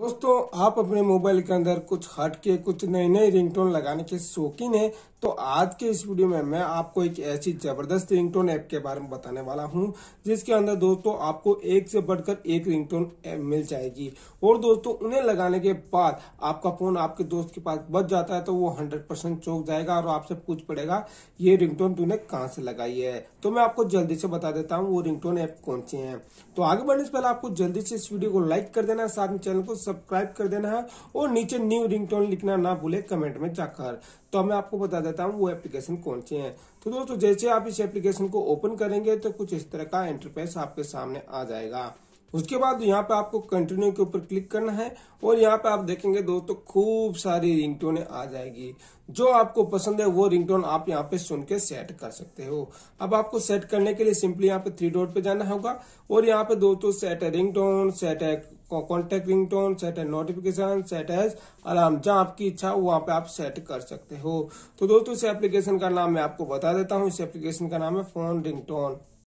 दोस्तों आप अपने मोबाइल के अंदर कुछ हटके कुछ नए नए रिंगटोन लगाने के शौकीन हैं तो आज के इस वीडियो में मैं आपको एक ऐसी जबरदस्त रिंगटोन ऐप के बारे में बताने वाला हूं जिसके अंदर दोस्तों आपको एक से बढ़कर एक रिंगटोन ऐप मिल जाएगी और दोस्तों उन्हें लगाने के बाद आपका फोन आपके दोस्त के पास बच जाता है तो वो हंड्रेड परसेंट चौक जाएगा और आपसे पूछ पड़ेगा ये रिंगटोन तूने कहाँ से लगाई है तो मैं आपको जल्दी से बता देता हूँ वो रिंगटोन ऐप कौन सी है तो आगे बढ़ने से पहले आपको जल्दी से इस वीडियो को लाइक कर देना साथ में चैनल को सब्सक्राइब कर देना है और नीचे न्यू रिंगटोन लिखना ना भूले कमेंट में जाकर तो मैं आपको बता देता हूँ वो एप्लीकेशन कौन सी है तो दोस्तों जैसे आप इस एप्लीकेशन को ओपन करेंगे तो कुछ इस तरह का इंटरफेस आपके सामने आ जाएगा उसके बाद यहाँ पे आपको कंटिन्यू के ऊपर क्लिक करना है और यहाँ पे आप देखेंगे दोस्तों खूब सारी रिंगटोनें आ जाएगी जो आपको पसंद है वो रिंगटोन आप यहाँ पे सुन के सेट कर सकते हो अब आपको सेट करने के लिए सिंपली यहाँ पे थ्री डॉट पे जाना होगा और यहाँ पे दोस्तों सेट है रिंगटोन सेट है रिंग रिंगटोन सेट है नोटिफिकेशन सेट है अलार्म जहाँ आपकी इच्छा हो वहाँ पे आप सेट कर सकते हो तो दोस्तों इस एप्लीकेशन का नाम मैं आपको बता देता हूँ इस एप्लीकेशन का नाम है फोन रिंगटोन